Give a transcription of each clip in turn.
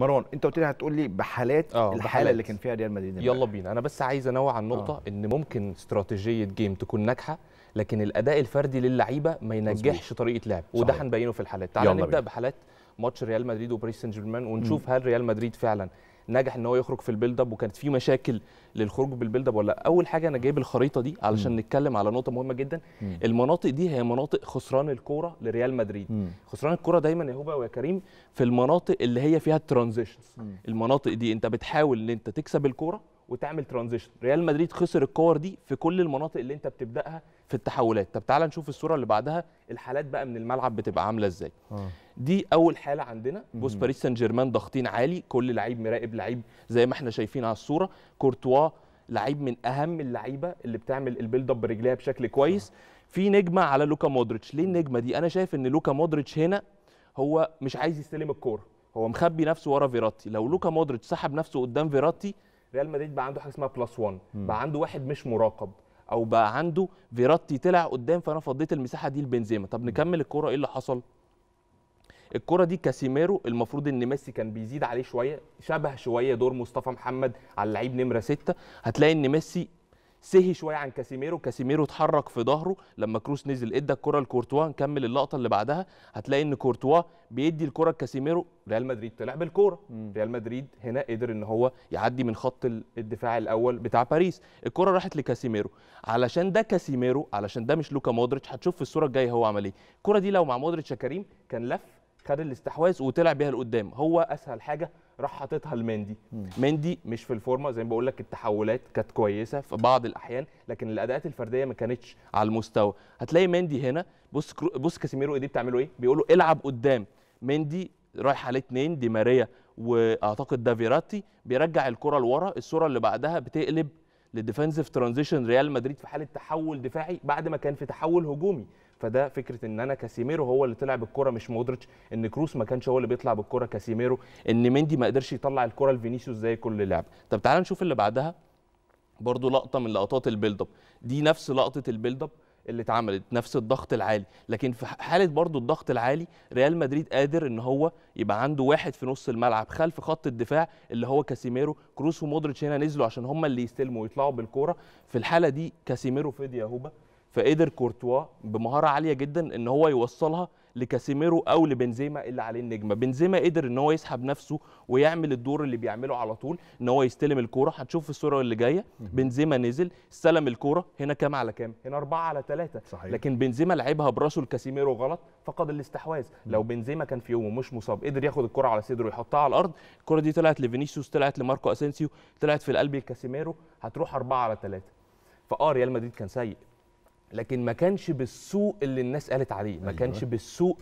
مروان انت قلت لي هتقول لي بحالات آه الحاله بحالات. اللي كان فيها ريال مدريد يلا بينا انا بس عايز انوع على النقطه آه. ان ممكن استراتيجيه جيم تكون ناجحه لكن الاداء الفردي للعيبه ما ينجحش مزبوط. طريقه لعب وده هنبينه في الحالات تعال نبدا بحالات ماتش ريال مدريد وباريس سان جيرمان ونشوف م. هل ريال مدريد فعلا نجح ان هو يخرج في البيلد اب وكانت في مشاكل للخروج بالبيلد اب ولا اول حاجه انا جايب الخريطه دي علشان م. نتكلم على نقطه مهمه جدا م. المناطق دي هي مناطق خسران الكوره لريال مدريد م. خسران الكوره دايما يا هوبا ويا كريم في المناطق اللي هي فيها الترانزيشنز المناطق دي انت بتحاول ان انت تكسب الكوره وتعمل ترانزيشن ريال مدريد خسر الكور دي في كل المناطق اللي انت بتبداها في التحولات طب تعال نشوف الصوره اللي بعدها الحالات بقى من الملعب بتبقى عامله ازاي آه. دي اول حاله عندنا بوس باريس سان جيرمان ضاغطين عالي كل لعيب مراقب لعيب زي ما احنا شايفين على الصوره كورتوا لعيب من اهم اللعيبه اللي بتعمل البيلد اب برجليها بشكل كويس أوه. في نجمه على لوكا مودريتش ليه النجمه دي انا شايف ان لوكا مودريتش هنا هو مش عايز يستلم الكوره هو مخبي نفسه ورا فيراتي لو لوكا مودريتش سحب نفسه قدام فيراتي ريال مدريد بقى عنده حاجه اسمها بلس 1 بقى عنده واحد مش مراقب او بقى عنده فيراتي طلع قدام فانا فضيت المساحه دي لبنزيما طب نكمل الكوره ايه اللي حصل الكره دي كاسيميرو المفروض ان ميسي كان بيزيد عليه شويه شبه شويه دور مصطفى محمد على اللعيب نمره 6 هتلاقي ان ميسي سهي شويه عن كاسيميرو كاسيميرو اتحرك في ظهره لما كروس نزل ادى الكره لكورتوا نكمل اللقطه اللي بعدها هتلاقي ان كورتوا بيدي الكره لكاسيميرو ريال مدريد طلع بالكوره ريال مدريد هنا قدر ان هو يعدي من خط الدفاع الاول بتاع باريس الكره راحت لكاسيميرو علشان ده كاسيميرو علشان ده مش لوكا مودريتش هتشوف في الصوره الجايه هو عمل ايه الكره دي لو مع مودريتش يا كريم كان لف خد الاستحواذ وطلع بيها لقدام هو اسهل حاجه راح حاططها لمندي مندي مش في الفورمه زي ما بقول لك التحولات كانت كويسه في بعض الاحيان لكن الاداءات الفرديه ما كانتش على المستوى هتلاقي مندي هنا بص كرو... بص كاسيميرو ايه دي بتعمله ايه بيقول له العب قدام مندي رايح على اثنين دي ماريا واعتقد دافيراتي بيرجع الكره لورا الصوره اللي بعدها بتقلب للديفنسيف ترانزيشن ريال مدريد في حاله تحول دفاعي بعد ما كان في تحول هجومي فده فكره ان انا كاسيميرو هو اللي طلع بالكره مش مودريتش ان كروس ما كانش هو اللي بيطلع بالكره كاسيميرو ان مندي ما قدرش يطلع الكره لفينيسيوس زي كل لعبه طب تعال نشوف اللي بعدها برضو لقطه من لقطات البيلد اب دي نفس لقطه البيلد اب اللي اتعملت نفس الضغط العالي لكن في حاله برضو الضغط العالي ريال مدريد قادر ان هو يبقى عنده واحد في نص الملعب خلف خط الدفاع اللي هو كاسيميرو كروس ومودريتش هنا نزلوا عشان هم اللي يستلموا ويطلعوا بالكوره في الحاله دي كاسيميرو فيديا يا هوبا فقدر كورتوا بمهاره عاليه جدا ان هو يوصلها لكاسيميرو او لبنزيما اللي عليه النجمه بنزيما قدر ان هو يسحب نفسه ويعمل الدور اللي بيعمله على طول ان هو يستلم الكوره هتشوف في الصوره اللي جايه بنزيما نزل استلم الكوره هنا كام على كام هنا 4 على 3 صحيح. لكن بنزيما لعبها براسه لكاسيميرو غلط فقد الاستحواذ لو بنزيما كان في يومه مش مصاب قدر ياخد الكره على صدره ويحطها على الارض الكره دي طلعت لفينيسيوس طلعت لماركو اسينسيو طلعت في القلب لكاسيميرو هتروح 4 على 3 فاه ريال مدريد كان سيء لكن ما كانش بالسوء اللي الناس قالت عليه ما أيوة. كانش بالسوء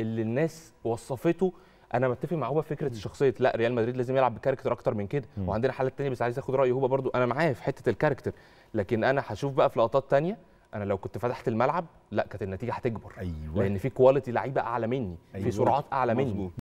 اللي الناس وصفته انا متفق مع هوبا فكره الشخصيه لا ريال مدريد لازم يلعب بكاركتر اكتر من كده م. وعندنا حالات تانية بس عايز اخد راي هوبا برضو انا معاه في حته الكاركتر لكن انا هشوف بقى في لقطات تانية انا لو كنت فتحت الملعب لا كانت النتيجه هتكبر أيوة. لان في كواليتي لعيبه اعلى مني أيوة. في سرعات اعلى مني مزبوط.